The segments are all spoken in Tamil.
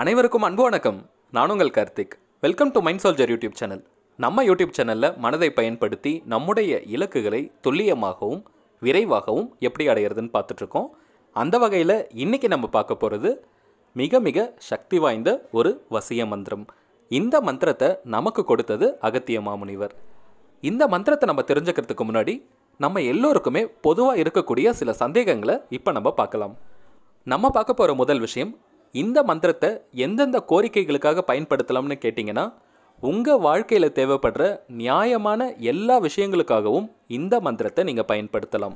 அனைவருக்கும் அன்பு வணக்கம் நான் உங்கள் Karthik welcome to mind soldier YouTube channel நம்ம யூடியூப் சேனலில் மனதை பயன்படுத்தி நம்முடைய இலக்குகளை துல்லியமாகவும் விரைவாகவும் எப்படி அடையிறதுன்னு பார்த்துட்ருக்கோம் அந்த வகையில் இன்றைக்கி நம்ம பார்க்க போகிறது மிக மிக சக்தி வாய்ந்த ஒரு வசிய மந்திரம் இந்த மந்திரத்தை நமக்கு கொடுத்தது அகத்திய மாமுனிவர் இந்த மந்திரத்தை நம்ம தெரிஞ்சுக்கிறதுக்கு முன்னாடி நம்ம எல்லோருக்குமே பொதுவாக இருக்கக்கூடிய சில சந்தேகங்களை இப்போ நம்ம பார்க்கலாம் நம்ம பார்க்க போகிற முதல் விஷயம் இந்த மந்திரத்தை எந்தெந்த கோரிக்கைகளுக்காக பயன்படுத்தலாம்னு கேட்டிங்கன்னா உங்கள் வாழ்க்கையில் தேவைப்படுற நியாயமான எல்லா விஷயங்களுக்காகவும் இந்த மந்திரத்தை நீங்கள் பயன்படுத்தலாம்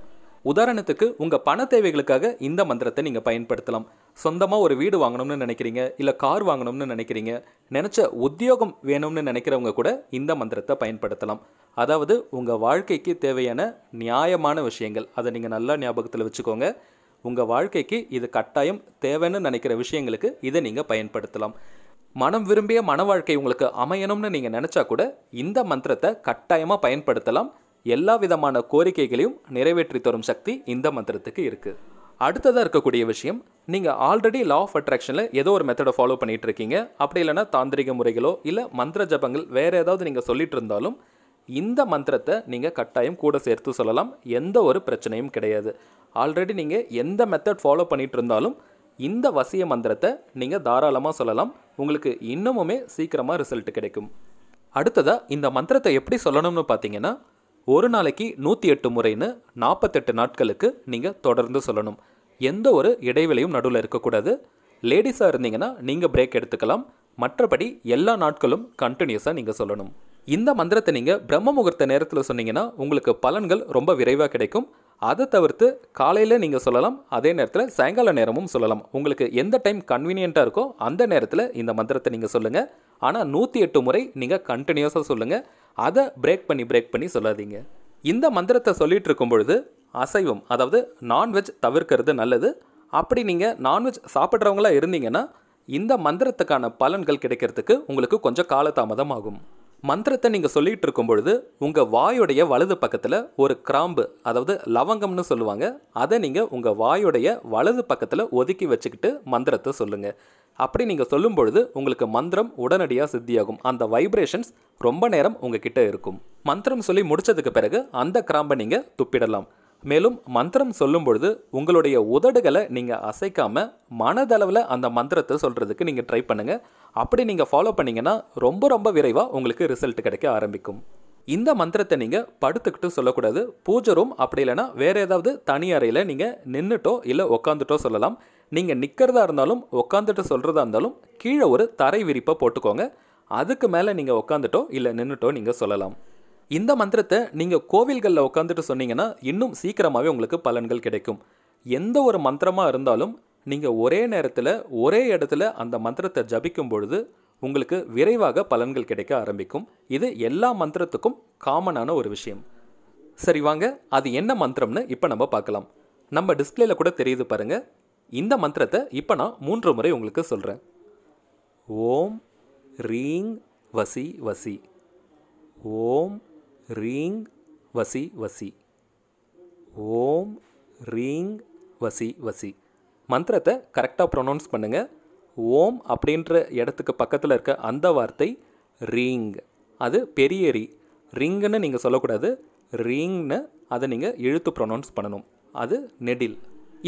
உதாரணத்துக்கு உங்கள் பண தேவைகளுக்காக இந்த மந்திரத்தை நீங்கள் பயன்படுத்தலாம் சொந்தமாக ஒரு வீடு வாங்கணும்னு நினைக்கிறீங்க இல்லை கார் வாங்கணும்னு நினைக்கிறீங்க நினச்ச உத்தியோகம் வேணும்னு நினைக்கிறவங்க கூட இந்த மந்திரத்தை பயன்படுத்தலாம் அதாவது உங்கள் வாழ்க்கைக்கு தேவையான நியாயமான விஷயங்கள் அதை நீங்கள் நல்லா ஞாபகத்தில் வச்சுக்கோங்க உங்கள் வாழ்க்கைக்கு இது கட்டாயம் தேவைன்னு நினைக்கிற விஷயங்களுக்கு இதை நீங்கள் பயன்படுத்தலாம் மனம் விரும்பிய மன வாழ்க்கை உங்களுக்கு அமையணும்னு நீங்கள் நினச்சா கூட இந்த மந்திரத்தை கட்டாயமாக பயன்படுத்தலாம் எல்லா விதமான கோரிக்கைகளையும் நிறைவேற்றி தரும் சக்தி இந்த மந்திரத்துக்கு இருக்குது அடுத்ததாக இருக்கக்கூடிய விஷயம் நீங்கள் ஆல்ரெடி லா ஆஃப் அட்ராக்ஷனில் ஏதோ ஒரு மெத்தடை ஃபாலோ பண்ணிகிட்டு இருக்கீங்க அப்படி இல்லைனா தாந்திரிக முறைகளோ இல்லை மந்திர ஜபங்கள் வேறு ஏதாவது நீங்கள் சொல்லிட்டு இருந்தாலும் இந்த மந்திரத்தை நீங்கள் கட்டாயம் கூட சேர்த்து சொல்லலாம் எந்த ஒரு பிரச்சனையும் கிடையாது ஆல்ரெடி நீங்கள் எந்த மெத்தட் ஃபாலோ பண்ணிகிட்டு இருந்தாலும் இந்த வசிய மந்திரத்தை நீங்கள் தாராளமாக சொல்லலாம் உங்களுக்கு இன்னமுமே சீக்கிரமாக ரிசல்ட் கிடைக்கும் அடுத்ததாக இந்த மந்திரத்தை எப்படி சொல்லணும்னு பார்த்தீங்கன்னா ஒரு நாளைக்கு நூற்றி எட்டு முறைன்னு நாற்பத்தெட்டு நாட்களுக்கு நீங்கள் தொடர்ந்து சொல்லணும் எந்த ஒரு இடைவெளியும் நடுவில் இருக்கக்கூடாது லேடிஸாக இருந்தீங்கன்னா நீங்கள் பிரேக் எடுத்துக்கலாம் மற்றபடி எல்லா நாட்களும் கண்டினியூஸாக நீங்கள் சொல்லணும் இந்த மந்திரத்தை நீங்கள் பிரம்ம முகூர்த்த நேரத்தில் சொன்னீங்கன்னா உங்களுக்கு பலன்கள் ரொம்ப விரைவாக கிடைக்கும் அதை தவிர்த்து காலையில் நீங்கள் சொல்லலாம் அதே நேரத்தில் சாயங்கால நேரமும் சொல்லலாம் உங்களுக்கு எந்த டைம் கன்வீனியண்ட்டாக இருக்கோ அந்த நேரத்தில் இந்த மந்திரத்தை நீங்கள் சொல்லுங்கள் ஆனால் நூற்றி எட்டு முறை நீங்கள் கண்டினியூஸாக சொல்லுங்கள் அதை பிரேக் பண்ணி பிரேக் பண்ணி சொல்லாதீங்க இந்த மந்திரத்தை சொல்லிகிட்டு இருக்கும் பொழுது அசைவம் அதாவது நான்வெஜ் தவிர்க்கிறது நல்லது அப்படி நீங்கள் நான்வெஜ் சாப்பிட்றவங்களா இருந்தீங்கன்னா இந்த மந்திரத்துக்கான பலன்கள் கிடைக்கிறதுக்கு உங்களுக்கு கொஞ்சம் காலதாமதம் ஆகும் மந்திரத்தை நீங்கள் சொல்லிகிட்டு இருக்கும் பொழுது உங்கள் வாயுடைய வலது பக்கத்தில் ஒரு கிராம்பு அதாவது லவங்கம்னு சொல்லுவாங்க அதை நீங்கள் உங்கள் வாயுடைய வலது பக்கத்தில் ஒதுக்கி வச்சுக்கிட்டு மந்திரத்தை சொல்லுங்கள் அப்படி நீங்கள் சொல்லும் பொழுது உங்களுக்கு மந்திரம் உடனடியாக சித்தியாகும் அந்த வைப்ரேஷன்ஸ் ரொம்ப நேரம் உங்கள் கிட்டே இருக்கும் மந்திரம் சொல்லி முடித்ததுக்கு பிறகு அந்த கிராம்பை நீங்கள் துப்பிடலாம் மேலும் மந்திரம் சொல்லும் பொழுது உங்களுடைய உதடுகளை நீங்கள் அசைக்காமல் மனதளவில் அந்த மந்திரத்தை சொல்கிறதுக்கு நீங்கள் ட்ரை பண்ணுங்கள் அப்படி நீங்கள் ஃபாலோ பண்ணிங்கன்னா ரொம்ப ரொம்ப விரைவாக உங்களுக்கு ரிசல்ட் கிடைக்க ஆரம்பிக்கும் இந்த மந்திரத்தை நீங்கள் படுத்துக்கிட்டு சொல்லக்கூடாது பூஜை ரூம் அப்படி இல்லைனா வேறு ஏதாவது தனி அறையில் நீங்கள் நின்றுட்டோ இல்லை உக்காந்துட்டோ சொல்லலாம் நீங்கள் நிற்கிறதா இருந்தாலும் உக்காந்துட்டு சொல்கிறதா இருந்தாலும் கீழே ஒரு தரை விரிப்பை போட்டுக்கோங்க அதுக்கு மேலே நீங்கள் உக்காந்துட்டோ இல்லை நின்றுட்டோ நீங்கள் சொல்லலாம் இந்த மந்திரத்தை நீங்கள் கோவில்களில் உட்காந்துட்டு சொன்னீங்கன்னா இன்னும் சீக்கிரமாகவே உங்களுக்கு பலன்கள் கிடைக்கும் எந்த ஒரு மந்திரமாக இருந்தாலும் நீங்கள் ஒரே நேரத்தில் ஒரே இடத்துல அந்த மந்திரத்தை ஜபிக்கும் பொழுது உங்களுக்கு விரைவாக பலன்கள் கிடைக்க ஆரம்பிக்கும் இது எல்லா மந்திரத்துக்கும் காமனான ஒரு விஷயம் சரி வாங்க அது என்ன மந்திரம்னு இப்போ நம்ம பார்க்கலாம் நம்ம டிஸ்பிளேல கூட தெரியுது பாருங்க இந்த மந்திரத்தை இப்போ நான் மூன்று முறை உங்களுக்கு சொல்கிறேன் ஓம் ரீங் வசி வசி ஓம் ரீங் வசி வசி ஓம் ரீங் வசி வசி மந்திரத்தை கரெக்டாக ப்ரொனவுன்ஸ் பண்ணுங்கள் ஓம் அப்படின்ற இடத்துக்கு பக்கத்தில் இருக்க அந்த வார்த்தை ரீங் அது பெரிய ரீ ரிங்னு நீங்கள் சொல்லக்கூடாது ரீங்னு அதை நீங்கள் இழுத்து ப்ரொனவுன்ஸ் பண்ணணும் அது நெடில்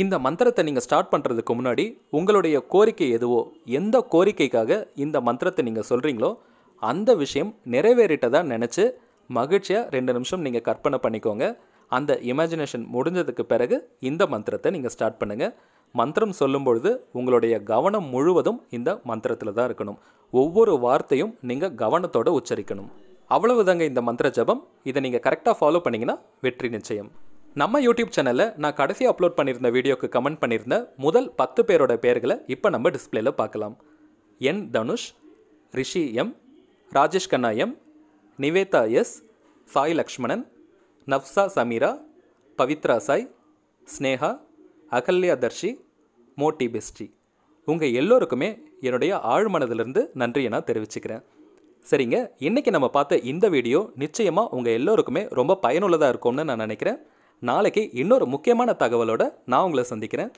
இந்த மந்திரத்தை நீங்கள் ஸ்டார்ட் பண்ணுறதுக்கு முன்னாடி உங்களுடைய கோரிக்கை எதுவோ எந்த கோரிக்கைக்காக இந்த மந்திரத்தை நீங்கள் சொல்கிறீங்களோ அந்த விஷயம் நிறைவேறிட்டதாக நினச்சி மகிழ்ச்சியாக ரெண்டு நிமிஷம் நீங்கள் கற்பனை பண்ணிக்கோங்க அந்த இமேஜினேஷன் முடிஞ்சதுக்கு பிறகு இந்த மந்திரத்தை நீங்கள் ஸ்டார்ட் பண்ணுங்கள் மந்திரம் சொல்லும்பொழுது உங்களுடைய கவனம் முழுவதும் இந்த மந்திரத்தில் தான் இருக்கணும் ஒவ்வொரு வார்த்தையும் நீங்கள் கவனத்தோடு உச்சரிக்கணும் அவ்வளவுதாங்க இந்த மந்திர ஜபம் இதை நீங்கள் கரெக்டாக ஃபாலோ பண்ணிங்கன்னா வெற்றி நிச்சயம் நம்ம யூடியூப் சேனலில் நான் கடைசியாக அப்லோட் பண்ணியிருந்த வீடியோக்கு கமெண்ட் பண்ணியிருந்த முதல் பத்து பேரோட பேர்களை இப்போ நம்ம டிஸ்பிளேல பார்க்கலாம் என் Dhanush Rishi M Rajesh Kanna M Nivetha S Sai Lakshmanan Nausha Sameera Pavithra Sai Sneha Ahalya Dharshi மோட்டி பெஸ்டி உங்கள் எல்லோருக்குமே என்னுடைய ஆழ்மனதிலிருந்து நன்றியை நான் தெரிவிச்சுக்கிறேன் சரிங்க இன்றைக்கி நம்ம பார்த்த இந்த வீடியோ நிச்சயமாக உங்கள் எல்லோருக்குமே ரொம்ப பயனுள்ளதாக இருக்கும்னு நான் நினைக்கிறேன் நாளைக்கு இன்னொரு முக்கியமான தகவலோடு நான் உங்களை சந்திக்கிறேன்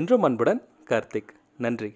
என்றும் அன்புடன் கார்த்திக் நன்றி